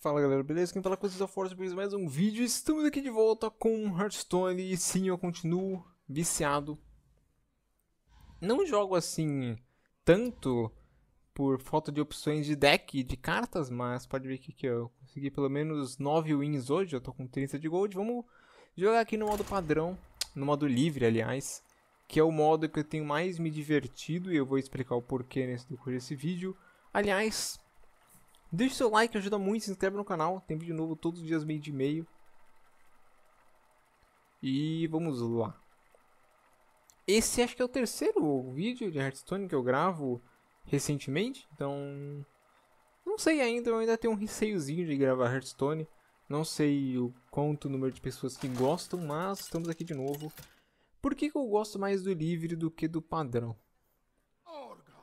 Fala galera, beleza? Quem fala com vocês é o Force Breeze, mais um vídeo. Estamos aqui de volta com Hearthstone e sim, eu continuo viciado. Não jogo assim tanto por falta de opções de deck de cartas, mas pode ver aqui que eu consegui pelo menos 9 wins hoje, eu tô com 30 de gold. Vamos jogar aqui no modo padrão, no modo livre, aliás, que é o modo que eu tenho mais me divertido e eu vou explicar o porquê nesse decorrer desse vídeo. Aliás, Deixe seu like, ajuda muito, se inscreve no canal. Tem vídeo novo todos os dias, meio de meio. E vamos lá. Esse acho que é o terceiro vídeo de Hearthstone que eu gravo recentemente. Então, não sei ainda, eu ainda tenho um receiozinho de gravar Hearthstone. Não sei o quanto o número de pessoas que gostam, mas estamos aqui de novo. Por que, que eu gosto mais do livre do que do padrão?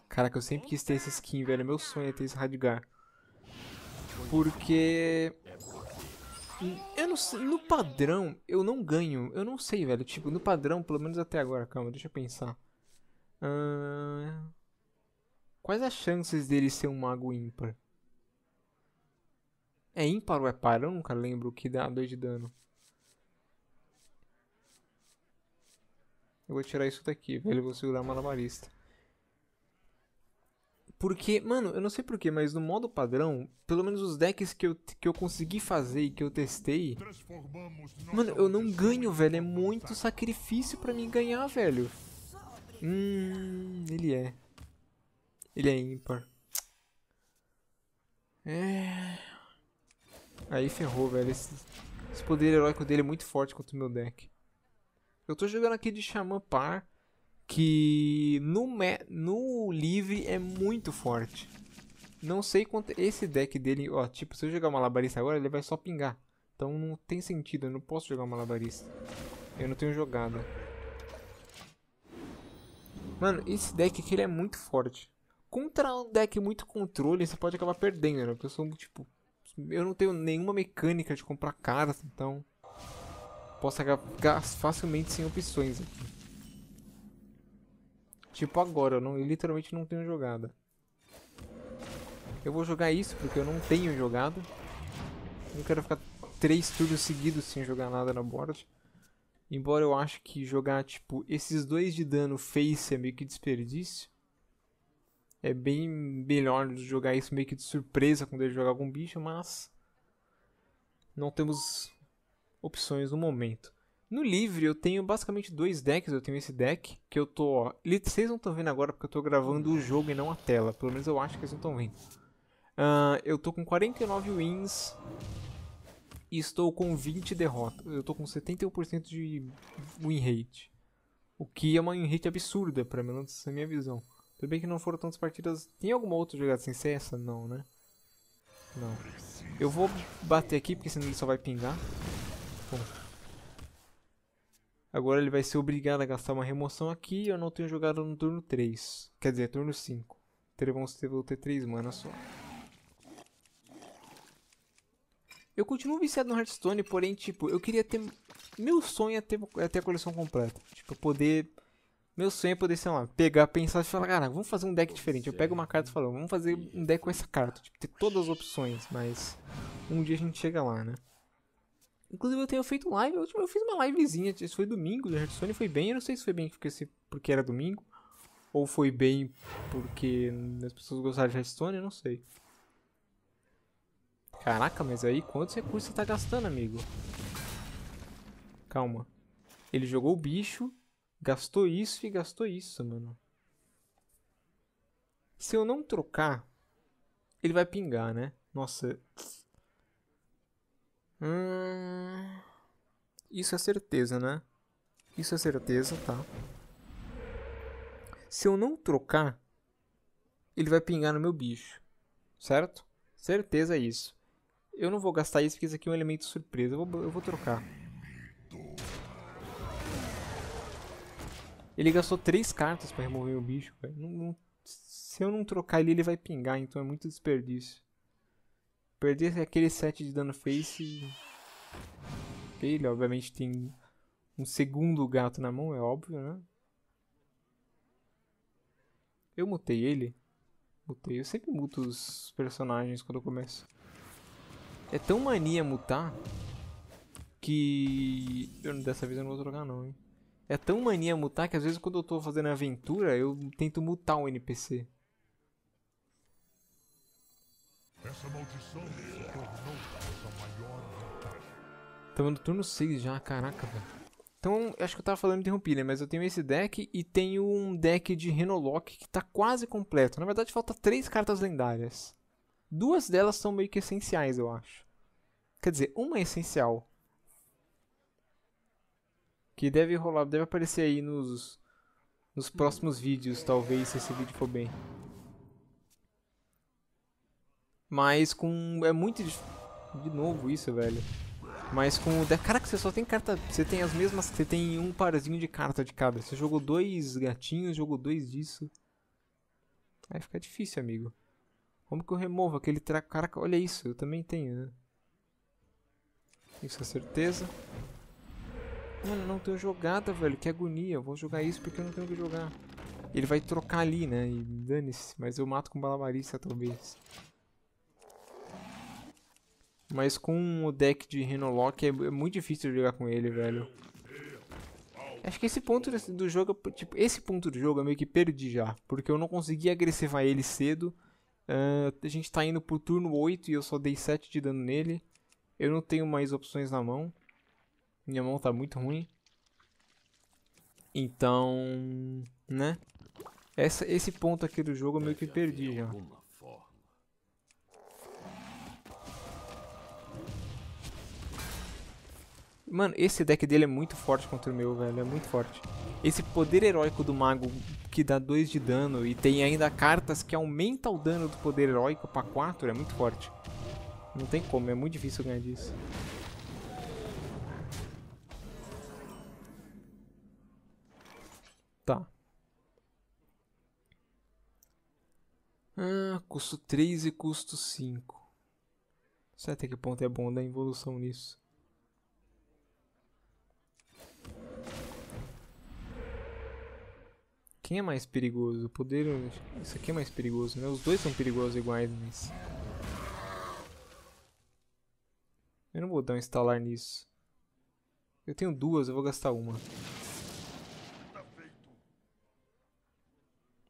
Caraca, eu sempre quis ter esse skin, velho. Meu sonho é ter esse Radgar. Porque... Eu não sei, no padrão eu não ganho, eu não sei, velho. Tipo, no padrão, pelo menos até agora, calma, deixa eu pensar. Uh... Quais as chances dele ser um mago ímpar? É ímpar ou é par? Eu nunca lembro o que dá 2 de dano. Eu vou tirar isso daqui, velho. Eu vou segurar a malabarista. Porque, mano, eu não sei porquê, mas no modo padrão, pelo menos os decks que eu, que eu consegui fazer e que eu testei. Mano, eu não ganho, velho. É muito sacrifício para mim ganhar, velho. Hum, ele é. Ele é ímpar. É. Aí ferrou, velho. Esse, esse poder heróico dele é muito forte contra o meu deck. Eu tô jogando aqui de Xamã par que no, no livre é muito forte. Não sei quanto. Esse deck dele, ó, tipo, se eu jogar uma labarista agora, ele vai só pingar. Então não tem sentido, eu não posso jogar uma labarista, Eu não tenho jogada. Mano, esse deck aqui ele é muito forte. Contra um deck muito controle, você pode acabar perdendo, né? Porque eu sou, tipo. Eu não tenho nenhuma mecânica de comprar cartas, então. Posso ficar facilmente sem opções aqui. Tipo agora, eu não, literalmente não tenho jogada. Eu vou jogar isso porque eu não tenho jogado. Não quero ficar três turnos seguidos sem jogar nada na board. Embora eu acho que jogar, tipo, esses dois de dano face é meio que desperdício. É bem melhor jogar isso meio que de surpresa quando ele jogar algum bicho, mas... Não temos opções no momento. No livre eu tenho basicamente dois decks, eu tenho esse deck que eu tô, vocês não estão vendo agora porque eu tô gravando o jogo e não a tela, pelo menos eu acho que vocês não estão vendo. Uh, eu tô com 49 wins e estou com 20 derrotas, eu tô com 71% de win rate, o que é uma win rate absurda para mim, essa é minha visão. Tudo bem que não foram tantas partidas, tem alguma outra jogada sem ser essa? Não, né? Não. Eu vou bater aqui porque senão ele só vai pingar. Bom. Agora ele vai ser obrigado a gastar uma remoção aqui. Eu não tenho jogado no turno 3. Quer dizer, turno 5. Então vai ter 3 mana só. Eu continuo viciado no Hearthstone, porém, tipo, eu queria ter... Meu sonho é ter, é ter a coleção completa. Tipo, poder... Meu sonho é poder, sei lá, pegar, pensar e falar, cara, vamos fazer um deck diferente. Eu pego uma carta e falo, vamos fazer um deck com essa carta. Tipo, ter todas as opções, mas... Um dia a gente chega lá, né? Inclusive eu tenho feito live, eu, tipo, eu fiz uma livezinha, isso foi domingo da Hearthstone, foi bem, eu não sei se foi bem porque, se, porque era domingo, ou foi bem porque as pessoas gostaram de Hearthstone, eu não sei. Caraca, mas aí quantos recursos você tá gastando, amigo? Calma. Ele jogou o bicho, gastou isso e gastou isso, mano. Se eu não trocar, ele vai pingar, né? Nossa, Hum... Isso é certeza, né? Isso é certeza, tá? Se eu não trocar, ele vai pingar no meu bicho. Certo? Certeza é isso. Eu não vou gastar isso porque isso aqui é um elemento surpresa. Eu vou, eu vou trocar. Ele gastou três cartas para remover o bicho. Não, não, se eu não trocar ele, ele vai pingar. Então é muito desperdício. Perder é aquele set de dano face. Ele, obviamente, tem um segundo gato na mão, é óbvio, né? Eu mutei ele. Mutei. Eu sempre muto os personagens quando eu começo. É tão mania mutar que. Eu, dessa vez eu não vou trocar, não, hein? É tão mania mutar que às vezes quando eu tô fazendo aventura eu tento mutar um NPC. Essa maldição se tornou nossa maior vantagem. no turno 6 já, caraca, velho. Então, acho que eu tava falando interrompi, né? Mas eu tenho esse deck e tenho um deck de Renolock que tá quase completo. Na verdade, falta três cartas lendárias. Duas delas são meio que essenciais, eu acho. Quer dizer, uma é essencial. Que deve rolar, deve aparecer aí nos, nos próximos vídeos, talvez, se esse vídeo for bem. Mas com... É muito... De novo isso, velho. Mas com... Caraca, você só tem carta... Você tem as mesmas... Você tem um parzinho de carta de cada. Você jogou dois gatinhos, jogou dois disso. Aí fica difícil, amigo. Como que eu removo aquele tra... Caraca, olha isso. Eu também tenho, né? Isso é certeza. Mano, não tenho jogada, velho. Que agonia. Eu vou jogar isso porque eu não tenho o que jogar. Ele vai trocar ali, né? E dane-se. Mas eu mato com balabarista, talvez. Mas com o deck de Renolock é, é muito difícil jogar com ele, velho. Acho que esse ponto do jogo, tipo, esse ponto do jogo eu meio que perdi já, porque eu não consegui agressivar ele cedo. Uh, a gente tá indo pro turno 8 e eu só dei 7 de dano nele. Eu não tenho mais opções na mão. Minha mão tá muito ruim. Então, né? Essa, esse ponto aqui do jogo eu meio que perdi já. Mano, esse deck dele é muito forte contra o meu, velho. É muito forte. Esse poder heróico do mago que dá 2 de dano e tem ainda cartas que aumenta o dano do poder heróico pra 4 é muito forte. Não tem como, é muito difícil ganhar disso. Tá. Ah, custo 3 e custo 5. Certo até que ponto é bom da evolução nisso. Quem é mais perigoso? O poder... Isso aqui é mais perigoso, né? Os dois são perigosos iguais, mas... Eu não vou dar um instalar nisso. Eu tenho duas, eu vou gastar uma.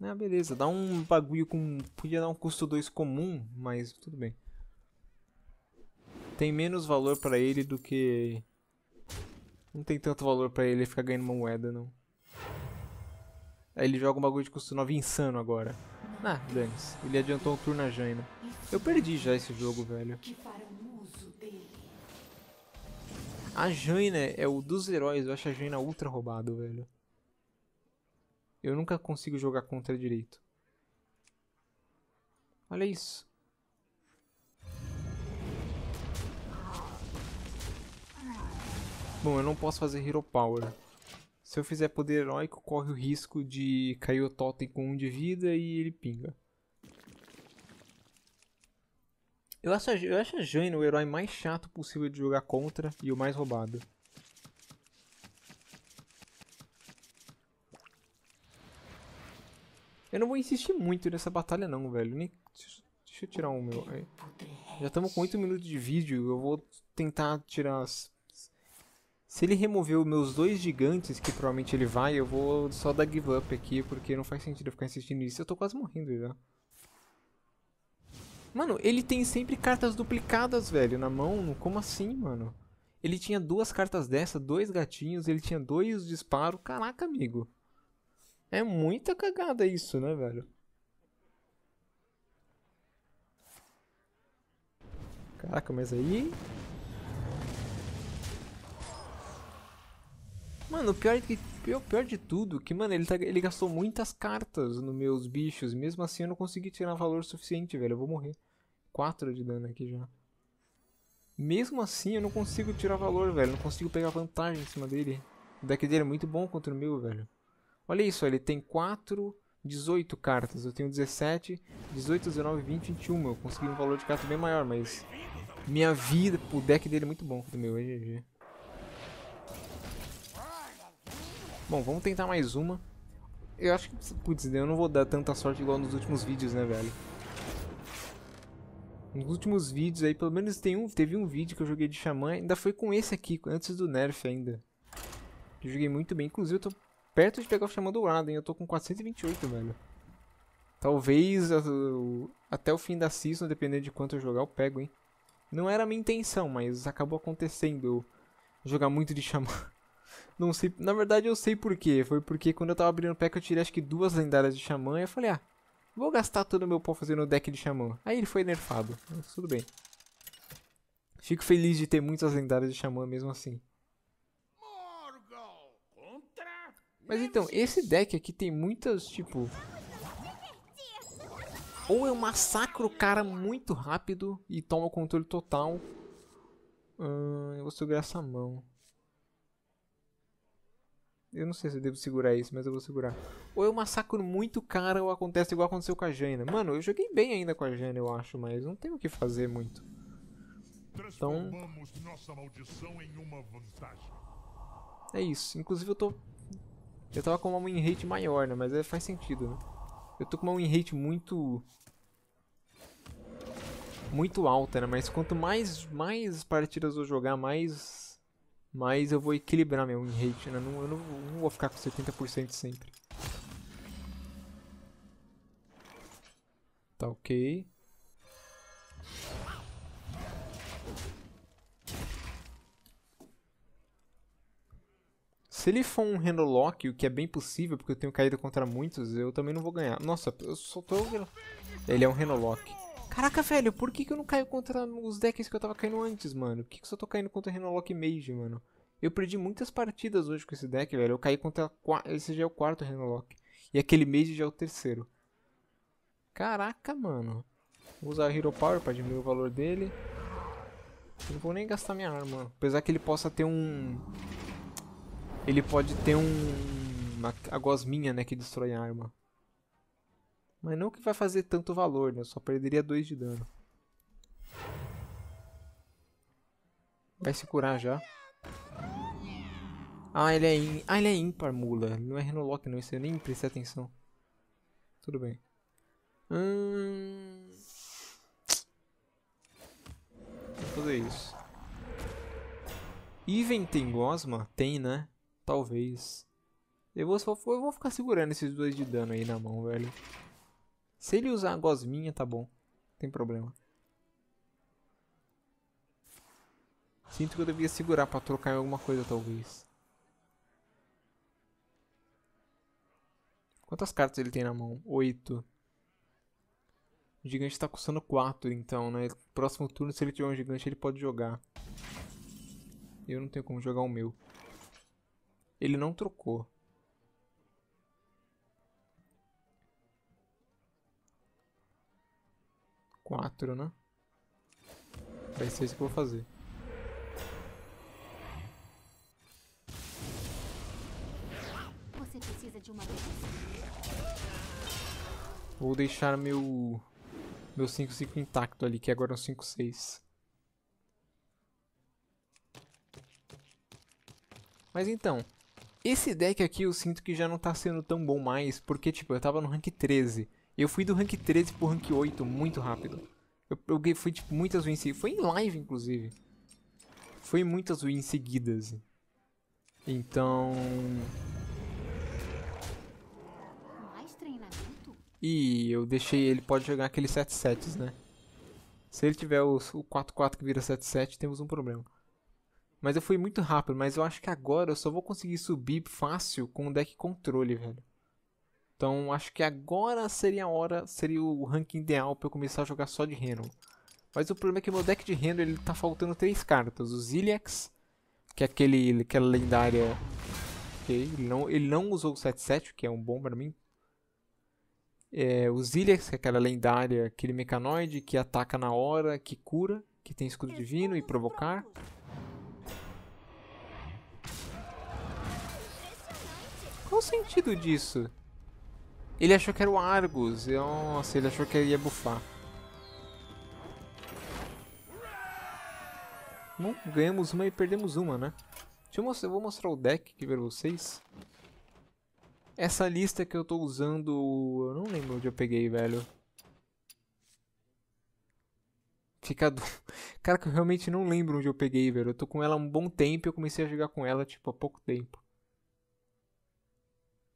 Ah, beleza. Dá um bagulho com... Podia dar um custo 2 comum, mas tudo bem. Tem menos valor pra ele do que... Não tem tanto valor pra ele ficar ganhando uma moeda, não. Aí ele joga um bagulho de custo 9 insano agora. Ah, dane -se. Ele adiantou um turno na Jaina. Eu perdi já esse jogo, velho. A Jaina é o dos heróis. Eu acho a Jaina ultra roubado, velho. Eu nunca consigo jogar contra direito. Olha isso. Bom, eu não posso fazer Hero Power. Se eu fizer poder heróico, corre o risco de cair o totem com um de vida e ele pinga. Eu acho, eu acho a Jane o herói mais chato possível de jogar contra e o mais roubado. Eu não vou insistir muito nessa batalha não, velho. Nem... Deixa, eu tirar um meu. Já estamos com 8 minutos de vídeo. Eu vou tentar tirar as se ele remover os meus dois gigantes, que provavelmente ele vai, eu vou só dar give up aqui, porque não faz sentido eu ficar insistindo nisso. Eu tô quase morrendo já. Mano, ele tem sempre cartas duplicadas, velho, na mão. Como assim, mano? Ele tinha duas cartas dessa, dois gatinhos, ele tinha dois disparos. Caraca, amigo. É muita cagada isso, né, velho? Caraca, mas aí Mano, o pior, pior de tudo que, mano, ele, tá, ele gastou muitas cartas nos meus bichos. Mesmo assim, eu não consegui tirar valor suficiente, velho. Eu vou morrer. 4 de dano aqui já. Mesmo assim, eu não consigo tirar valor, velho. Não consigo pegar vantagem em cima dele. O deck dele é muito bom contra o meu, velho. Olha isso, ele tem 4, 18 cartas. Eu tenho 17, 18, 19, 20, 21. Eu consegui um valor de carta bem maior, mas... Minha vida, o deck dele é muito bom contra o meu, GG. É Bom, vamos tentar mais uma. Eu acho que, putz, eu não vou dar tanta sorte igual nos últimos vídeos, né, velho? Nos últimos vídeos aí, pelo menos tem um, teve um vídeo que eu joguei de Xamã, ainda foi com esse aqui, antes do nerf ainda. Eu joguei muito bem, inclusive eu tô perto de pegar o Xamã dourado, hein? Eu tô com 428, velho. Talvez até o fim da season, dependendo de quanto eu jogar, eu pego, hein? Não era a minha intenção, mas acabou acontecendo eu jogar muito de Xamã. Não sei. Na verdade, eu sei por quê. Foi porque quando eu tava abrindo o pack, eu tirei acho que duas lendárias de Xamã. E eu falei, ah, vou gastar todo o meu pó fazendo o deck de Xamã. Aí ele foi nerfado. Mas tudo bem. Fico feliz de ter muitas lendárias de Xamã mesmo assim. Mas então, esse deck aqui tem muitas, tipo... Ou eu massacro o cara muito rápido e tomo o controle total. Hum, eu vou segurar essa mão. Eu não sei se eu devo segurar isso, mas eu vou segurar. Ou eu massacro muito cara ou acontece igual aconteceu com a Jaina. Mano, eu joguei bem ainda com a Jaina, eu acho, mas não tem o que fazer muito. Então... É isso. Inclusive eu tô... Eu tava com uma win rate maior, né? Mas é, faz sentido, né? Eu tô com uma win rate muito... Muito alta, né? Mas quanto mais, mais partidas eu jogar, mais mas eu vou equilibrar meu rate, né? Não, eu não, vou ficar com 70% sempre. Tá ok. Se ele for um Handlock, o que é bem possível, porque eu tenho caído contra muitos, eu também não vou ganhar. Nossa, eu soltou... Ele é um Handlock. Caraca, velho, por que, que eu não caio contra os decks que eu tava caindo antes, mano? Por que, que eu só tô caindo contra Renolock Mage, mano? Eu perdi muitas partidas hoje com esse deck, velho. Eu caí contra. Esse já é o quarto Renolock. E aquele Mage já é o terceiro. Caraca, mano. Vou usar o Hero Power pra diminuir o valor dele. Não vou nem gastar minha arma. Apesar que ele possa ter um... Ele pode ter um... A gosminha, né? Que destrói a arma. Mas não que vai fazer tanto valor, né? Eu só perderia 2 de dano. Vai se curar já. Ah, ele é, in... ah, ele é ímpar, mula. Não é Renolock não, isso eu nem prestei atenção. Tudo bem. Hum... Vou fazer isso. Even tem gosma? Tem, né? Talvez. Eu vou, só, eu vou ficar segurando esses dois de dano aí na mão, velho. Se ele usar a gosminha, tá bom. Não tem problema. Sinto que eu devia segurar pra trocar em alguma coisa, talvez. Quantas cartas ele tem na mão? Oito. O gigante tá custando quatro, então, né? Próximo turno, se ele tiver um gigante, ele pode jogar. Eu não tenho como jogar o meu. Ele não trocou. quatro, né? Vai ser isso que eu vou fazer. Você precisa de uma Vou deixar meu meu 5-5 intacto ali, que agora é um 5-6. Mas então, esse deck aqui eu sinto que já não tá sendo tão bom mais, porque tipo, eu tava no rank 13. Eu fui do rank 13 pro rank 8 muito rápido. Eu, eu fui tipo muitas wins seguidas. Foi em live, inclusive. Foi muitas wins seguidas. Então. Mais treinamento? E eu deixei ele pode jogar aqueles 7 sets, né? Se ele tiver os, o 4-4 que vira 7-7, temos um problema. Mas eu fui muito rápido, mas eu acho que agora eu só vou conseguir subir fácil com o deck controle, velho. Então acho que agora seria a hora, seria o ranking ideal para eu começar a jogar só de Renon. Mas o problema é que meu deck de Renon ele tá faltando três cartas. O Zilex, que é aquele, aquela é lendária... Ok? ele, não, ele não usou o 7-7, que é um bom para mim. É, o Zilex, que é aquela lendária, aquele mecanoide que ataca na hora, que cura, que tem escudo divino e provocar. Qual o sentido disso? Ele achou que era o Argus. Nossa, ele achou que ia bufar. Não ganhamos uma e perdemos uma, né? Deixa eu mostrar, eu vou mostrar o deck aqui pra vocês. Essa lista que eu tô usando... Eu não lembro onde eu peguei, velho. Fica... Do... Cara, que eu realmente não lembro onde eu peguei, velho. Eu tô com ela há um bom tempo e eu comecei a jogar com ela, tipo, há pouco tempo.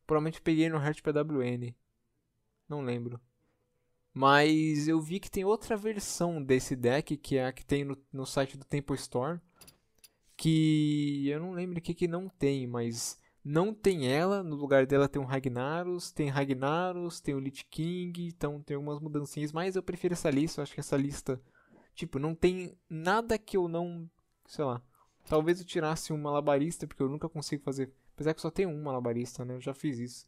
Provavelmente peguei no Heart PWN. Não lembro. Mas eu vi que tem outra versão desse deck, que é a que tem no, no site do Temple Store. Que eu não lembro o que, que não tem, mas não tem ela. No lugar dela tem um Ragnaros, tem Ragnaros, tem o Lich King, então tem algumas mudancinhas. Mas eu prefiro essa lista, eu acho que essa lista, tipo, não tem nada que eu não. Sei lá. Talvez eu tirasse um malabarista, porque eu nunca consigo fazer Apesar que só tem um malabarista, né? Eu já fiz isso.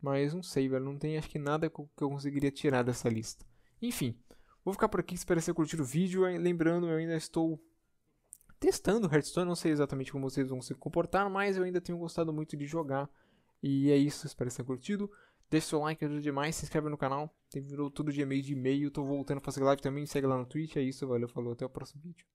Mas não sei, velho. Não tem acho que nada que eu conseguiria tirar dessa lista. Enfim, vou ficar por aqui. Espero que curtir o vídeo. Lembrando, eu ainda estou testando Hearthstone. Não sei exatamente como vocês vão se comportar, mas eu ainda tenho gostado muito de jogar. E é isso. Espero que tenham curtido. Deixe seu like, ajuda demais. Se inscreve no canal. Virou todo dia meio de e-mail. Tô voltando a fazer live também. Segue lá no Twitch. É isso, valeu. Falou. Até o próximo vídeo.